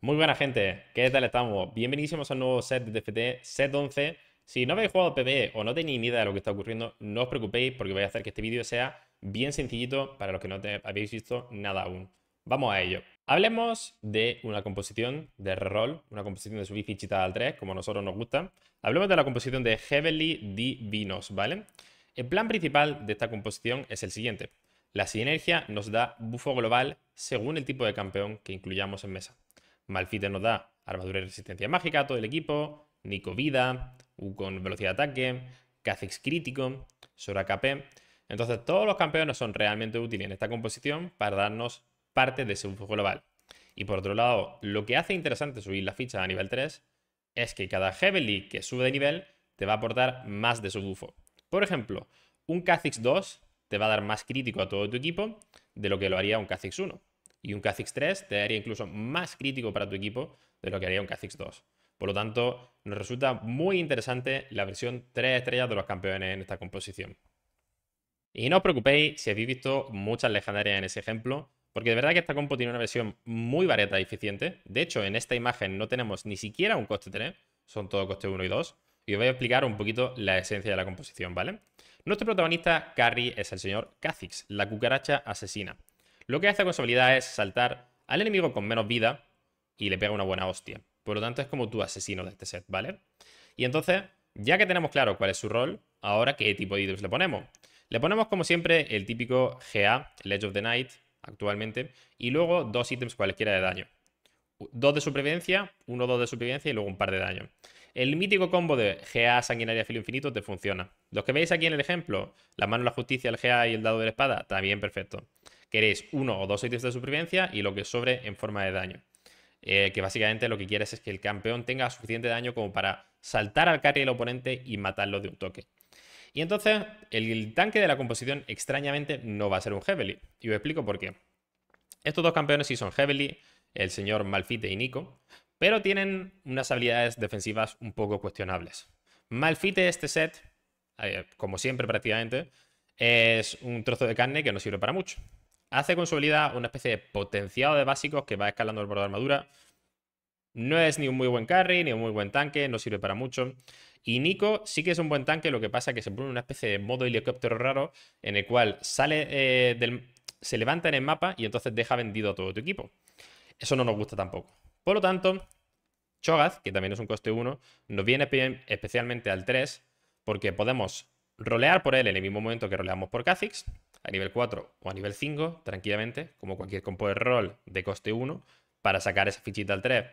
Muy buena gente, ¿qué tal estamos? Bienvenidos a un nuevo set de TFT, set 11. Si no habéis jugado PvE o no tenéis ni idea de lo que está ocurriendo, no os preocupéis porque voy a hacer que este vídeo sea bien sencillito para los que no habéis visto nada aún. Vamos a ello. Hablemos de una composición de reroll, una composición de su chitada al 3, como a nosotros nos gusta. Hablemos de la composición de Heavenly Divinos, ¿vale? El plan principal de esta composición es el siguiente. La sinergia nos da bufo global según el tipo de campeón que incluyamos en mesa. Malfite nos da armadura y resistencia mágica a todo el equipo, Nico vida, U con velocidad de ataque, Kha'Zix crítico, Sora KP. Entonces todos los campeones son realmente útiles en esta composición para darnos parte de ese bufo global. Y por otro lado, lo que hace interesante subir la ficha a nivel 3 es que cada Heavenly que sube de nivel te va a aportar más de su bufo. Por ejemplo, un Kha'Zix 2 te va a dar más crítico a todo tu equipo de lo que lo haría un Kha'Zix 1. Y un Kha'Zix 3 te daría incluso más crítico para tu equipo de lo que haría un Kha'Zix 2. Por lo tanto, nos resulta muy interesante la versión 3 estrellas de los campeones en esta composición. Y no os preocupéis si habéis visto muchas legendarias en ese ejemplo, porque de verdad que esta compo tiene una versión muy barata y eficiente. De hecho, en esta imagen no tenemos ni siquiera un coste 3, son todo coste 1 y 2. Y os voy a explicar un poquito la esencia de la composición, ¿vale? Nuestro protagonista, Carrie, es el señor Kha'Zix, la cucaracha asesina. Lo que hace con su habilidad es saltar al enemigo con menos vida y le pega una buena hostia. Por lo tanto, es como tu asesino de este set, ¿vale? Y entonces, ya que tenemos claro cuál es su rol, ahora qué tipo de ítems le ponemos. Le ponemos, como siempre, el típico GA, Ledge of the Night, actualmente, y luego dos ítems cualquiera de daño. Dos de supervivencia, uno o dos de supervivencia y luego un par de daño. El mítico combo de GA, Sanguinaria, Filo Infinito te funciona. Los que veis aquí en el ejemplo, la mano, de la justicia, el GA y el dado de la espada, también perfecto queréis uno o dos ítems de supervivencia y lo que sobre en forma de daño. Eh, que básicamente lo que quieres es que el campeón tenga suficiente daño como para saltar al carry del oponente y matarlo de un toque. Y entonces el tanque de la composición extrañamente no va a ser un Heavily. Y os explico por qué. Estos dos campeones sí son Heavily, el señor Malfite y Nico, pero tienen unas habilidades defensivas un poco cuestionables. Malfite este set, eh, como siempre prácticamente, es un trozo de carne que no sirve para mucho. Hace con su habilidad una especie de potenciado de básicos que va escalando el borde de armadura. No es ni un muy buen carry, ni un muy buen tanque, no sirve para mucho. Y Nico sí que es un buen tanque, lo que pasa es que se pone una especie de modo helicóptero raro en el cual sale eh, del... se levanta en el mapa y entonces deja vendido a todo tu equipo. Eso no nos gusta tampoco. Por lo tanto, chogaz que también es un coste 1, nos viene especialmente al 3 porque podemos rolear por él en el mismo momento que roleamos por Kha'Zix a nivel 4 o a nivel 5, tranquilamente, como cualquier compo de rol de coste 1, para sacar esa fichita al 3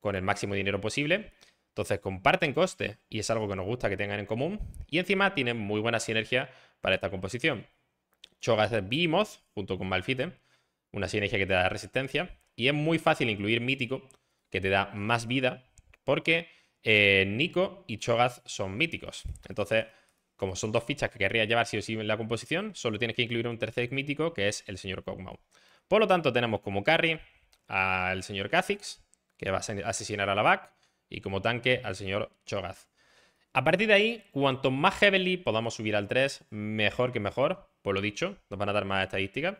con el máximo dinero posible. Entonces comparten coste y es algo que nos gusta que tengan en común. Y encima tienen muy buena sinergia para esta composición. Chogas es Behemoth junto con Malfite, una sinergia que te da resistencia. Y es muy fácil incluir Mítico, que te da más vida, porque eh, Nico y Chogaz son míticos. Entonces como son dos fichas que querría llevar si o sí en la composición, solo tienes que incluir un tercer mítico que es el señor Kog'Maw. Por lo tanto, tenemos como carry al señor Kha'Zix, que va a asesinar a la back, y como tanque al señor Cho'Gath. A partir de ahí, cuanto más heavily podamos subir al 3, mejor que mejor, por lo dicho, nos van a dar más estadísticas.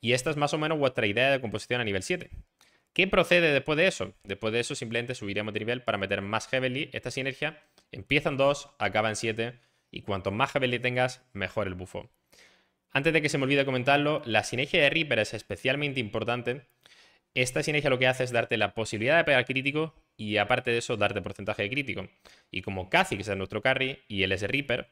Y esta es más o menos vuestra idea de composición a nivel 7. ¿Qué procede después de eso? Después de eso simplemente subiremos de nivel para meter más heavily. Esta sinergia Empiezan en 2, acaba en 7 y cuanto más le tengas, mejor el bufo. Antes de que se me olvide comentarlo, la sinergia de Reaper es especialmente importante. Esta sinergia lo que hace es darte la posibilidad de pegar crítico y aparte de eso darte porcentaje de crítico. Y como que es nuestro carry y él es Reaper,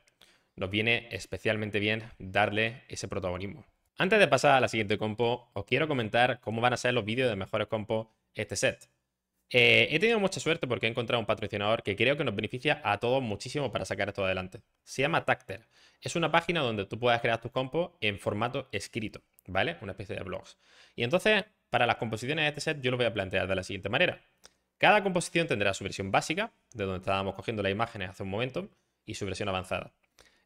nos viene especialmente bien darle ese protagonismo. Antes de pasar a la siguiente compo, os quiero comentar cómo van a ser los vídeos de mejores compos este set. Eh, he tenido mucha suerte porque he encontrado un patrocinador que creo que nos beneficia a todos muchísimo para sacar esto adelante. Se llama Tacter. Es una página donde tú puedes crear tus compos en formato escrito, ¿vale? Una especie de blogs. Y entonces, para las composiciones de este set, yo lo voy a plantear de la siguiente manera. Cada composición tendrá su versión básica, de donde estábamos cogiendo las imágenes hace un momento, y su versión avanzada.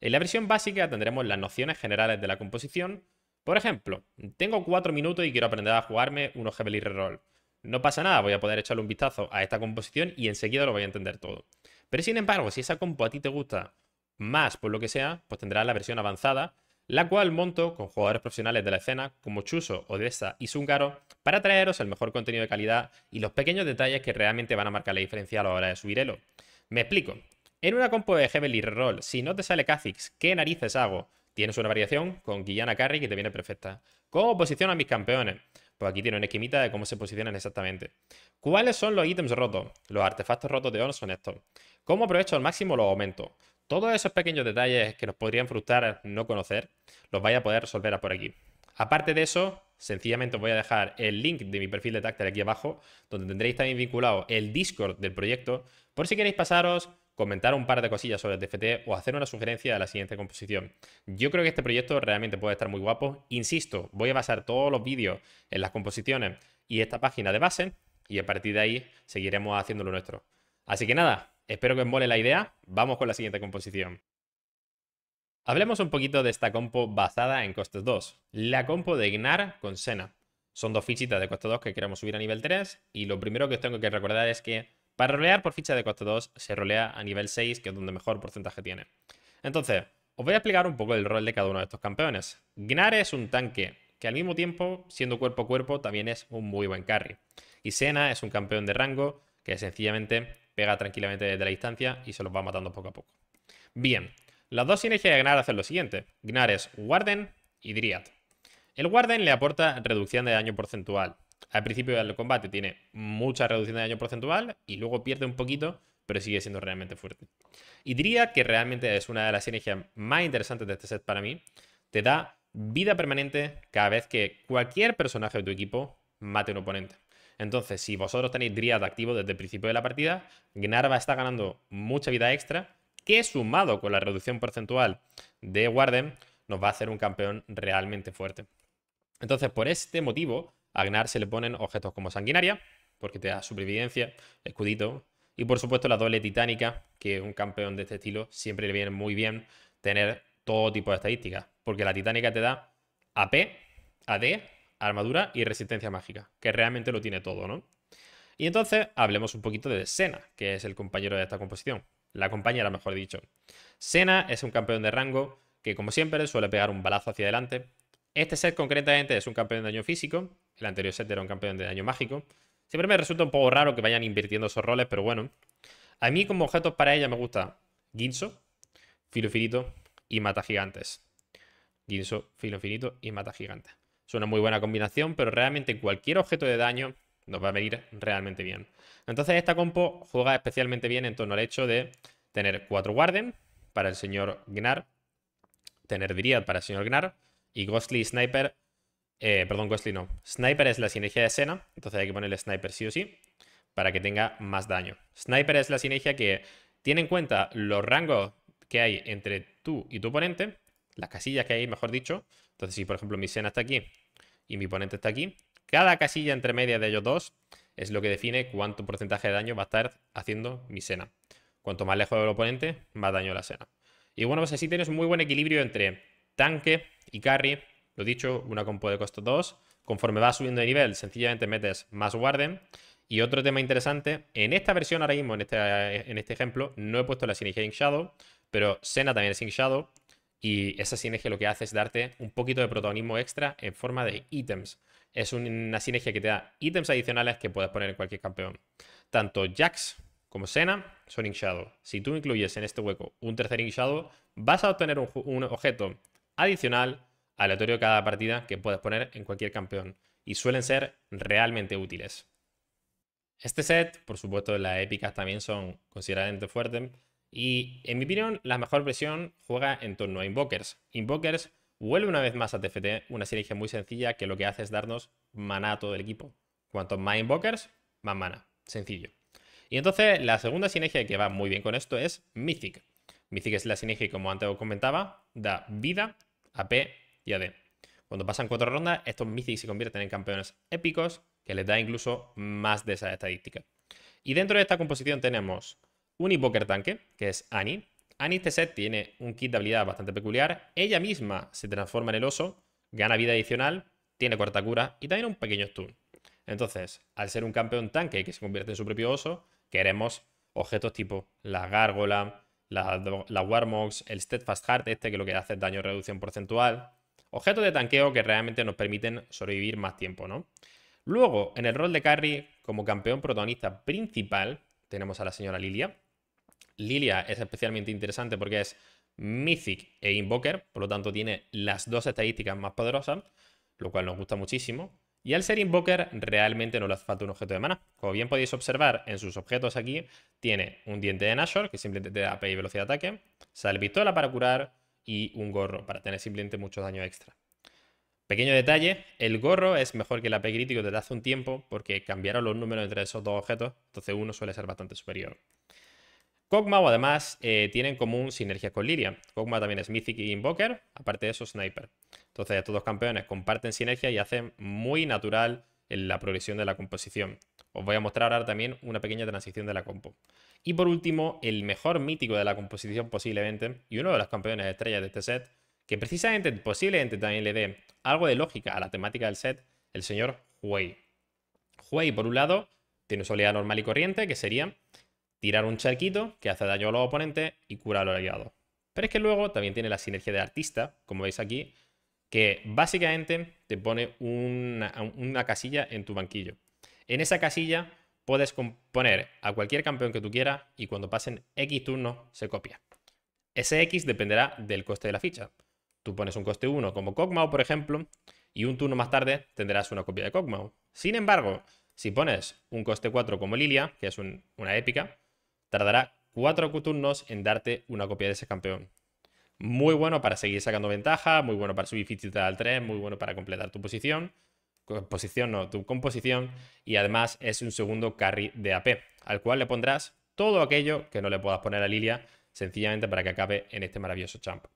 En la versión básica tendremos las nociones generales de la composición. Por ejemplo, tengo 4 minutos y quiero aprender a jugarme unos y Reroll. No pasa nada, voy a poder echarle un vistazo a esta composición y enseguida lo voy a entender todo. Pero sin embargo, si esa compo a ti te gusta más por lo que sea, pues tendrás la versión avanzada, la cual monto con jugadores profesionales de la escena como Chuso, Odessa y Sungaro para traeros el mejor contenido de calidad y los pequeños detalles que realmente van a marcar la diferencia a la hora de subir elo. Me explico. En una compo de y Roll, si no te sale Kha'Zix, ¿qué narices hago? Tienes una variación con Guillana Carry que te viene perfecta. ¿Cómo posiciono a mis campeones? Pues aquí tiene una esquemita de cómo se posicionan exactamente. ¿Cuáles son los ítems rotos? Los artefactos rotos de oro son estos. ¿Cómo aprovecho al máximo los aumentos? Todos esos pequeños detalles que nos podrían frustrar no conocer, los vais a poder resolver por aquí. Aparte de eso, sencillamente os voy a dejar el link de mi perfil de táctel aquí abajo, donde tendréis también vinculado el Discord del proyecto, por si queréis pasaros, comentar un par de cosillas sobre el DFT o hacer una sugerencia de la siguiente composición. Yo creo que este proyecto realmente puede estar muy guapo. Insisto, voy a basar todos los vídeos en las composiciones y esta página de base y a partir de ahí seguiremos haciendo lo nuestro. Así que nada, espero que os mole la idea. Vamos con la siguiente composición. Hablemos un poquito de esta compo basada en costes 2. La compo de Gnar con Sena. Son dos fichitas de Costes 2 que queremos subir a nivel 3 y lo primero que tengo que recordar es que para rolear por ficha de coste 2, se rolea a nivel 6, que es donde mejor porcentaje tiene. Entonces, os voy a explicar un poco el rol de cada uno de estos campeones. Gnar es un tanque, que al mismo tiempo, siendo cuerpo a cuerpo, también es un muy buen carry. Y Sena es un campeón de rango, que sencillamente pega tranquilamente desde la distancia y se los va matando poco a poco. Bien, las dos sinergias de Gnar hacen lo siguiente. Gnar es Warden y Driad. El Warden le aporta reducción de daño porcentual, al principio del combate tiene mucha reducción de daño porcentual y luego pierde un poquito, pero sigue siendo realmente fuerte. Y diría que realmente es una de las sinergias más interesantes de este set para mí. Te da vida permanente cada vez que cualquier personaje de tu equipo mate a un oponente. Entonces, si vosotros tenéis Driad activo desde el principio de la partida, Gnarva está ganando mucha vida extra, que sumado con la reducción porcentual de Warden, nos va a hacer un campeón realmente fuerte. Entonces, por este motivo, a Gnar se le ponen objetos como sanguinaria, porque te da supervivencia, escudito. Y por supuesto la doble titánica, que un campeón de este estilo, siempre le viene muy bien tener todo tipo de estadísticas. Porque la titánica te da AP, AD, armadura y resistencia mágica, que realmente lo tiene todo, ¿no? Y entonces hablemos un poquito de Sena, que es el compañero de esta composición. La compañera, mejor dicho. Sena es un campeón de rango que, como siempre, suele pegar un balazo hacia adelante. Este set concretamente es un campeón de daño físico el anterior set era un campeón de daño mágico. Siempre me resulta un poco raro que vayan invirtiendo esos roles, pero bueno. A mí como objetos para ella me gusta Ginso, Filo Infinito y Mata Gigantes. Ginso, Filo Infinito y Mata Gigantes. Es una muy buena combinación, pero realmente cualquier objeto de daño nos va a venir realmente bien. Entonces esta compo juega especialmente bien en torno al hecho de tener cuatro guarden para el señor Gnar, tener Driad para el señor Gnar y Ghostly Sniper eh, perdón, Questly no. Sniper es la sinergia de escena, entonces hay que ponerle sniper sí o sí para que tenga más daño. Sniper es la sinergia que tiene en cuenta los rangos que hay entre tú y tu oponente, las casillas que hay, mejor dicho. Entonces, si por ejemplo mi escena está aquí y mi oponente está aquí, cada casilla entre media de ellos dos es lo que define cuánto porcentaje de daño va a estar haciendo mi escena. Cuanto más lejos del oponente, más daño la escena. Y bueno, pues así tienes un muy buen equilibrio entre tanque y carry, dicho, una compo de costo 2. Conforme vas subiendo de nivel, sencillamente metes más guarden Y otro tema interesante, en esta versión ahora mismo, en este, en este ejemplo, no he puesto la sinergia en Shadow, pero Sena también es Ink Shadow. Y esa sinergia lo que hace es darte un poquito de protagonismo extra en forma de ítems. Es una sinergia que te da ítems adicionales que puedes poner en cualquier campeón. Tanto Jax como Sena son en Shadow. Si tú incluyes en este hueco un tercer Ink Shadow, vas a obtener un objeto adicional aleatorio cada partida que puedes poner en cualquier campeón y suelen ser realmente útiles. Este set, por supuesto, las épicas también son considerablemente fuertes. Y en mi opinión, la mejor versión juega en torno a Invokers. Invokers vuelve una vez más a TFT, una sinergia muy sencilla que lo que hace es darnos maná a todo el equipo. cuanto más Invokers, más mana. Sencillo. Y entonces, la segunda sinergia que va muy bien con esto es Mythic. Mythic es la sinergia, como antes os comentaba, da vida, a AP de Cuando pasan cuatro rondas, estos Mythics se convierten en campeones épicos, que les da incluso más de esas estadísticas. Y dentro de esta composición tenemos un Invoker tanque, que es Annie. Annie este set tiene un kit de habilidad bastante peculiar. Ella misma se transforma en el oso, gana vida adicional, tiene cuarta cura y también un pequeño stun. Entonces, al ser un campeón tanque que se convierte en su propio oso, queremos objetos tipo la gárgola, la, la el Steadfast Heart este que lo que hace es daño reducción porcentual, Objetos de tanqueo que realmente nos permiten sobrevivir más tiempo, ¿no? Luego, en el rol de carry, como campeón protagonista principal, tenemos a la señora Lilia. Lilia es especialmente interesante porque es Mythic e Invoker, por lo tanto tiene las dos estadísticas más poderosas, lo cual nos gusta muchísimo. Y al ser Invoker realmente no le hace falta un objeto de mana. Como bien podéis observar en sus objetos aquí, tiene un diente de Nashor, que simplemente te da AP y velocidad de ataque, sale pistola para curar, y un gorro para tener simplemente mucho daño extra. Pequeño detalle, el gorro es mejor que el AP crítico desde hace un tiempo porque cambiaron los números entre esos dos objetos, entonces uno suele ser bastante superior. Kog'Maw además eh, tiene en común sinergia con Liria. Kog'Maw también es Mythic y Invoker, aparte de eso Sniper. Entonces estos dos campeones comparten sinergia y hacen muy natural la progresión de la composición. Os voy a mostrar ahora también una pequeña transición de la compo. Y por último, el mejor mítico de la composición posiblemente, y uno de los campeones estrellas de este set, que precisamente, posiblemente también le dé algo de lógica a la temática del set, el señor Huey. Huey, por un lado, tiene su habilidad normal y corriente, que sería tirar un charquito que hace daño a los oponentes y cura a los aliados. Pero es que luego también tiene la sinergia de artista, como veis aquí, que básicamente te pone una, una casilla en tu banquillo. En esa casilla puedes poner a cualquier campeón que tú quieras y cuando pasen X turnos se copia. Ese X dependerá del coste de la ficha. Tú pones un coste 1 como Cogmao, por ejemplo, y un turno más tarde tendrás una copia de Cogmao. Sin embargo, si pones un coste 4 como Lilia, que es una épica, tardará 4 turnos en darte una copia de ese campeón. Muy bueno para seguir sacando ventaja, muy bueno para subir fichita al 3, muy bueno para completar tu posición composición, no, tu composición, y además es un segundo carry de AP, al cual le pondrás todo aquello que no le puedas poner a Lilia, sencillamente para que acabe en este maravilloso champ.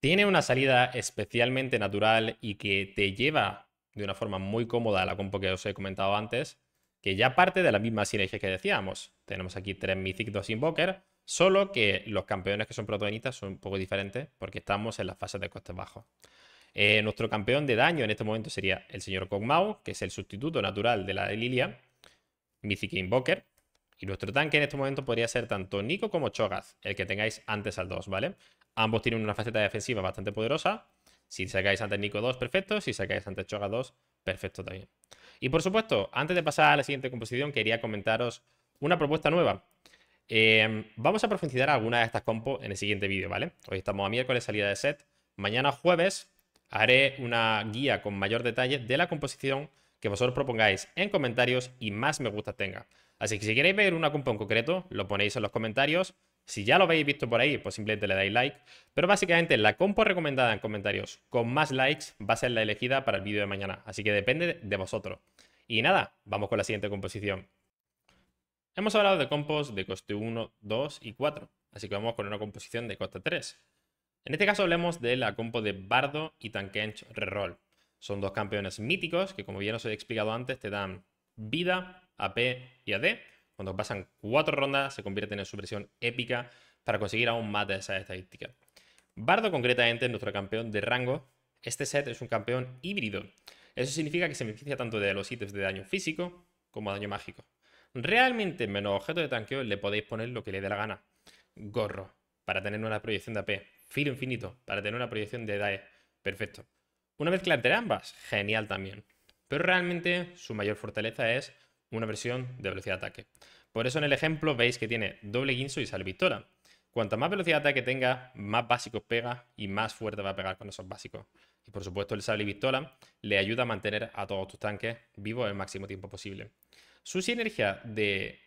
Tiene una salida especialmente natural y que te lleva de una forma muy cómoda a la compo que os he comentado antes, que ya parte de la misma sinergia que decíamos. Tenemos aquí tres Mythic, 2 Invoker, solo que los campeones que son protagonistas son un poco diferentes porque estamos en las fases de costes bajos. Eh, nuestro campeón de daño en este momento sería el señor Kog'Maw, que es el sustituto natural de la de Lilia, Mythic Invoker. Y nuestro tanque en este momento podría ser tanto Nico como Chogaz, el que tengáis antes al 2, ¿vale? Ambos tienen una faceta defensiva bastante poderosa. Si sacáis antes Nico 2, perfecto. Si sacáis antes Chogaz 2, perfecto también. Y por supuesto, antes de pasar a la siguiente composición, quería comentaros una propuesta nueva. Em, vamos a profundizar alguna de estas compos en el siguiente vídeo, ¿vale? Hoy estamos a miércoles, salida de set. Mañana jueves haré una guía con mayor detalle de la composición que vosotros propongáis en comentarios y más me gusta tenga. Así que si queréis ver una compo en concreto, lo ponéis en los comentarios. Si ya lo habéis visto por ahí, pues simplemente le dais like. Pero básicamente la compo recomendada en comentarios con más likes va a ser la elegida para el vídeo de mañana. Así que depende de vosotros. Y nada, vamos con la siguiente composición. Hemos hablado de compos de coste 1, 2 y 4. Así que vamos con una composición de coste 3. En este caso hablemos de la compo de Bardo y Tankench Reroll. Son dos campeones míticos que, como bien os he explicado antes, te dan vida, AP y AD. Cuando pasan cuatro rondas, se convierten en su versión épica para conseguir aún más de esas estadísticas. Bardo, concretamente, nuestro campeón de rango. Este set es un campeón híbrido. Eso significa que se beneficia tanto de los ítems de daño físico como daño mágico. Realmente, menos objetos de tanqueo, le podéis poner lo que le dé la gana. Gorro, para tener una proyección de AP. Filo infinito para tener una proyección de DAE. Perfecto. Una mezcla entre ambas, genial también. Pero realmente su mayor fortaleza es una versión de velocidad de ataque. Por eso en el ejemplo veis que tiene doble guinso y pistola. Cuanta más velocidad de ataque tenga, más básicos pega y más fuerte va a pegar con esos básicos. Y por supuesto el sable y le ayuda a mantener a todos tus tanques vivos el máximo tiempo posible. Su sinergia de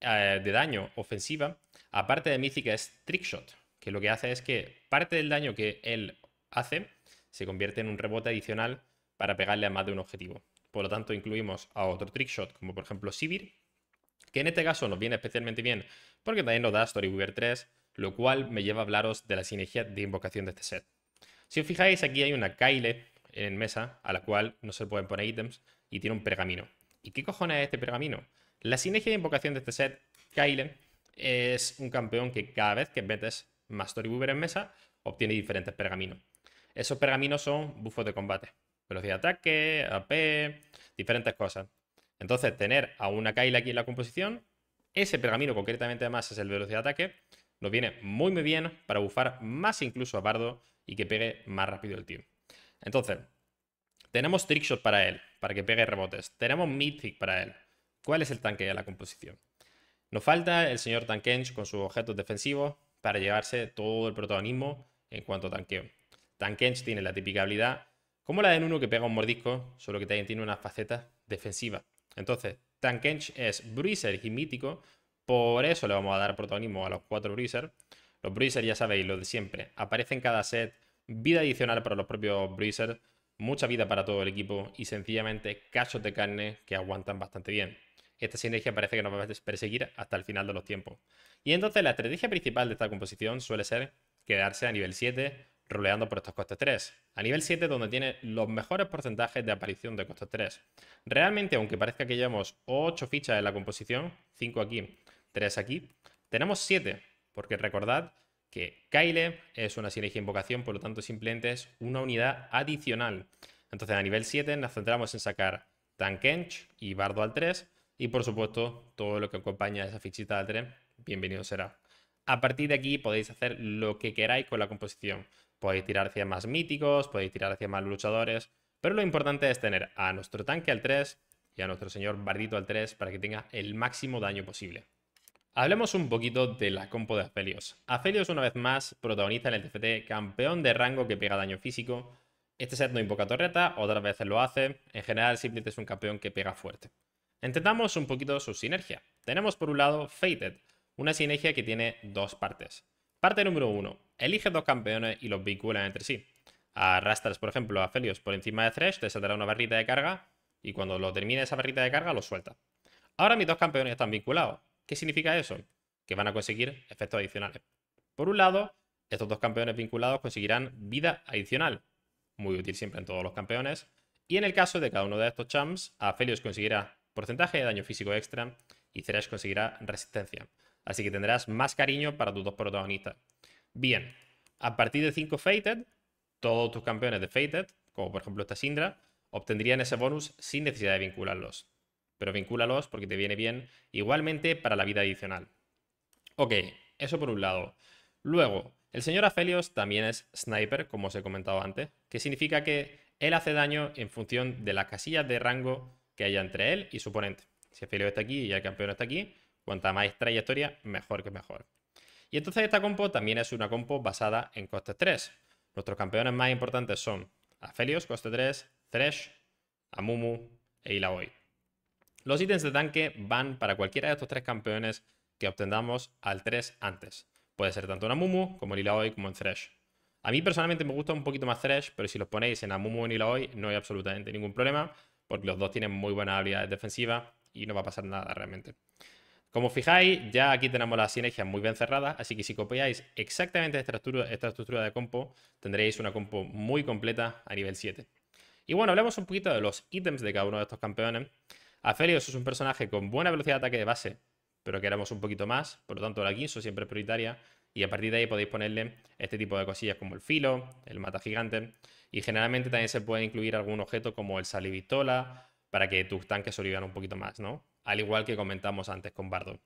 eh, de daño ofensiva, aparte de mítica, es Trickshot, que lo que hace es que parte del daño que él hace se convierte en un rebote adicional para pegarle a más de un objetivo. Por lo tanto, incluimos a otro Trickshot, como por ejemplo Sivir, que en este caso nos viene especialmente bien porque también nos da Storyweaver 3, lo cual me lleva a hablaros de la sinergia de invocación de este set. Si os fijáis, aquí hay una Kyle en mesa a la cual no se pueden poner ítems y tiene un pergamino. ¿Y qué cojones es este pergamino? La sinergia de invocación de este set, Kyle, es un campeón que cada vez que metes más Storyweaver en mesa, obtiene diferentes pergaminos. Esos pergaminos son buffos de combate, velocidad de ataque, AP, diferentes cosas. Entonces, tener a una Kyle aquí en la composición, ese pergamino concretamente además es el velocidad de ataque, nos viene muy muy bien para bufar más incluso a Bardo y que pegue más rápido el team. Entonces, tenemos Trickshot para él, para que pegue rebotes. Tenemos Mythic para él, ¿Cuál es el tanque de la composición? Nos falta el señor Tankench con sus objetos defensivos para llevarse todo el protagonismo en cuanto a tanqueo. Tankench tiene la típica habilidad como la de uno que pega un mordisco, solo que también tiene una faceta defensiva. Entonces, Tankench es Bruiser y mítico, por eso le vamos a dar protagonismo a los cuatro Bruiser. Los Bruiser, ya sabéis, lo de siempre, aparecen cada set, vida adicional para los propios Bruiser, mucha vida para todo el equipo y sencillamente cachos de carne que aguantan bastante bien. Esta sinergia parece que nos va a perseguir hasta el final de los tiempos. Y entonces la estrategia principal de esta composición suele ser quedarse a nivel 7, roleando por estos costes 3. A nivel 7 donde tiene los mejores porcentajes de aparición de costes 3. Realmente, aunque parezca que llevamos 8 fichas en la composición, 5 aquí, 3 aquí, tenemos 7, porque recordad que Kyle es una sinergia invocación, por lo tanto simplemente es una unidad adicional. Entonces a nivel 7 nos centramos en sacar Tankench y Bardo al 3 y por supuesto, todo lo que acompaña a esa fichita de tren bienvenido será. A partir de aquí podéis hacer lo que queráis con la composición. Podéis tirar hacia más míticos, podéis tirar hacia más luchadores, pero lo importante es tener a nuestro tanque al 3 y a nuestro señor Bardito al 3 para que tenga el máximo daño posible. Hablemos un poquito de la compo de Aphelios. Aphelios una vez más protagoniza en el TFT, campeón de rango que pega daño físico. Este set no invoca torreta, otras veces lo hace. En general simplemente es un campeón que pega fuerte. Entendamos un poquito su sinergia. Tenemos por un lado Fated, una sinergia que tiene dos partes. Parte número uno, elige dos campeones y los vinculan entre sí. Arrastras, por ejemplo, a Felios por encima de Thresh, te saldrá una barrita de carga y cuando lo termine esa barrita de carga lo suelta. Ahora mis dos campeones están vinculados. ¿Qué significa eso? Que van a conseguir efectos adicionales. Por un lado, estos dos campeones vinculados conseguirán vida adicional, muy útil siempre en todos los campeones. Y en el caso de cada uno de estos champs, a Felios conseguirá porcentaje de daño físico extra y Ceres conseguirá resistencia. Así que tendrás más cariño para tus dos protagonistas. Bien, a partir de 5 Fated, todos tus campeones de Fated, como por ejemplo esta Syndra, obtendrían ese bonus sin necesidad de vincularlos. Pero vincúlalos porque te viene bien igualmente para la vida adicional. Ok, eso por un lado. Luego, el señor Afelios también es sniper, como os he comentado antes, que significa que él hace daño en función de las casillas de rango que haya entre él y su oponente. Si el está aquí y el campeón está aquí, cuanta más trayectoria, mejor que mejor. Y entonces esta compo también es una compo basada en costes 3. Nuestros campeones más importantes son Aphelios, coste 3, Thresh, Amumu e Ilaoi. Los ítems de tanque van para cualquiera de estos tres campeones que obtendamos al 3 antes. Puede ser tanto en Amumu como en Ilaoi como en Thresh. A mí personalmente me gusta un poquito más Thresh, pero si los ponéis en Amumu o en Ilaoi no hay absolutamente ningún problema porque los dos tienen muy buenas habilidades defensivas y no va a pasar nada realmente. Como fijáis, ya aquí tenemos las sinergias muy bien cerradas, así que si copiáis exactamente esta estructura, de compo, tendréis una compo muy completa a nivel 7. Y bueno, hablemos un poquito de los ítems de cada uno de estos campeones. Aphelios es un personaje con buena velocidad de ataque de base, pero queremos un poquito más, por lo tanto la Guinso siempre es prioritaria y a partir de ahí podéis ponerle este tipo de cosillas como el filo, el mata gigante y generalmente también se puede incluir algún objeto como el salivitola para que tus tanques sobrevivan un poquito más, ¿no? Al igual que comentamos antes con Bardo.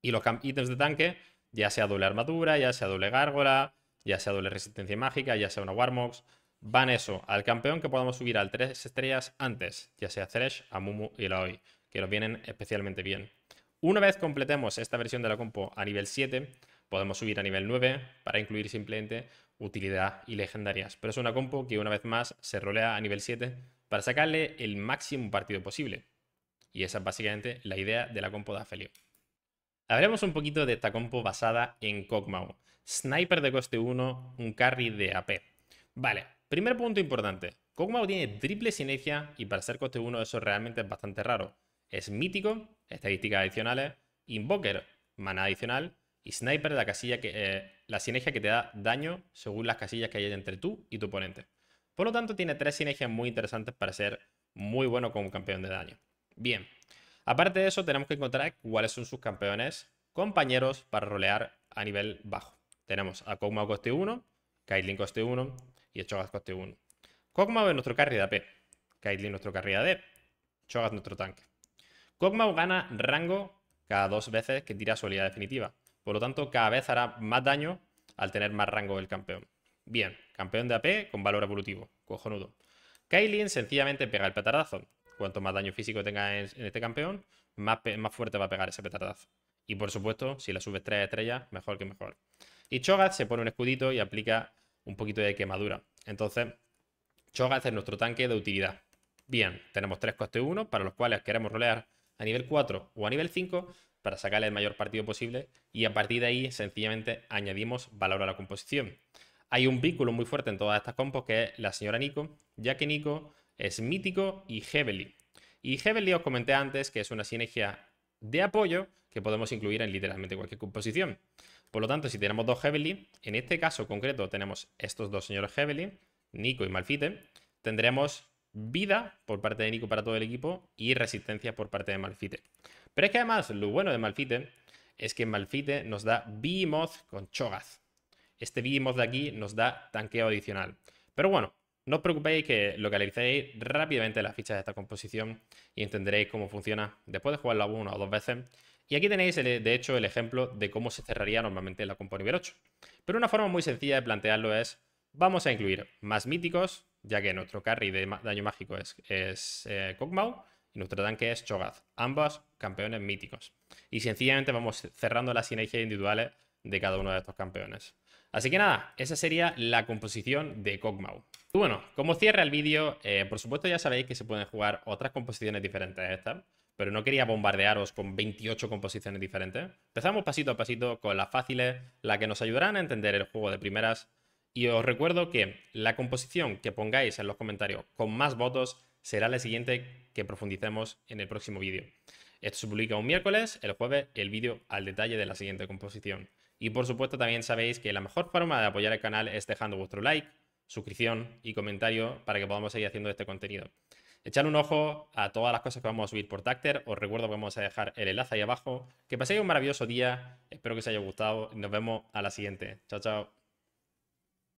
Y los ítems de tanque, ya sea doble armadura, ya sea doble gárgola, ya sea doble resistencia mágica, ya sea una Warmox, van eso, al campeón que podamos subir al 3 estrellas antes, ya sea Thresh, Amumu y Laoi, que nos vienen especialmente bien. Una vez completemos esta versión de la compo a nivel 7, Podemos subir a nivel 9 para incluir simplemente utilidad y legendarias. Pero es una compo que una vez más se rolea a nivel 7 para sacarle el máximo partido posible. Y esa es básicamente la idea de la compo de Afelio. Hablemos un poquito de esta compo basada en Kog'Maw. Sniper de coste 1, un carry de AP. Vale, primer punto importante. Kog'Maw tiene triple sinergia y para ser coste 1 eso realmente es bastante raro. Es mítico, estadísticas adicionales, invoker, mana adicional y sniper, la casilla que, eh, la sinergia que te da daño según las casillas que hay entre tú y tu oponente. Por lo tanto, tiene tres sinergias muy interesantes para ser muy bueno como campeón de daño. Bien, aparte de eso, tenemos que encontrar cuáles son sus campeones compañeros para rolear a nivel bajo. Tenemos a Kog'Maw coste 1, Kaitlin coste 1 y Cho'Gath coste 1. Kog'Maw es nuestro carry de AP, Caitlyn nuestro carry de AD, Cho'Gath nuestro tanque. Kog'Maw gana rango cada dos veces que tira su habilidad definitiva. Por lo tanto, cada vez hará más daño al tener más rango el campeón. Bien, campeón de AP con valor evolutivo. Cojonudo. Kailin sencillamente pega el petardazo. Cuanto más daño físico tenga en, este campeón, más, fuerte va a pegar ese petardazo. Y por supuesto, si la subes 3 estrellas, mejor que mejor. Y Cho'Gath se pone un escudito y aplica un poquito de quemadura. Entonces, Cho'Gath es nuestro tanque de utilidad. Bien, tenemos tres costes 1, para los cuales queremos rolear a nivel 4 o a nivel 5, para sacarle el mayor partido posible y a partir de ahí sencillamente añadimos valor a la composición. Hay un vínculo muy fuerte en todas estas compos que es la señora Nico, ya que Nico es mítico y Heavily. Y Heavily os comenté antes que es una sinergia de apoyo que podemos incluir en literalmente cualquier composición. Por lo tanto, si tenemos dos Heavily, en este caso concreto tenemos estos dos señores Heavily, Nico y Malfite, tendremos vida por parte de Nico para todo el equipo y resistencia por parte de Malfite. Pero es que además lo bueno de Malfite es que Malfite nos da Behemoth con Cho'Gath. Este Behemoth de aquí nos da tanqueo adicional. Pero bueno, no os preocupéis que localizaréis rápidamente las fichas de esta composición y entenderéis cómo funciona después de jugarla una o dos veces. Y aquí tenéis, de hecho, el ejemplo de cómo se cerraría normalmente la compo nivel 8. Pero una forma muy sencilla de plantearlo es, vamos a incluir más míticos, ya que nuestro carry de daño mágico es, es eh, Kog'Maw, y nuestro tanque es Chogaz, ambas campeones míticos. Y sencillamente vamos cerrando las sinergias individuales de cada uno de estos campeones. Así que nada, esa sería la composición de Kog'Maw. Y bueno, como cierra el vídeo, eh, por supuesto ya sabéis que se pueden jugar otras composiciones diferentes a esta. pero no quería bombardearos con 28 composiciones diferentes. Empezamos pasito a pasito con las fáciles, las que nos ayudarán a entender el juego de primeras. Y os recuerdo que la composición que pongáis en los comentarios con más votos será la siguiente que profundicemos en el próximo vídeo. Esto se publica un miércoles, el jueves el vídeo al detalle de la siguiente composición. Y por supuesto también sabéis que la mejor forma de apoyar el canal es dejando vuestro like, suscripción y comentario para que podamos seguir haciendo este contenido. Echar un ojo a todas las cosas que vamos a subir por Tacter. Os recuerdo que vamos a dejar el enlace ahí abajo. Que paséis un maravilloso día. Espero que os haya gustado. y Nos vemos a la siguiente. Chao, chao.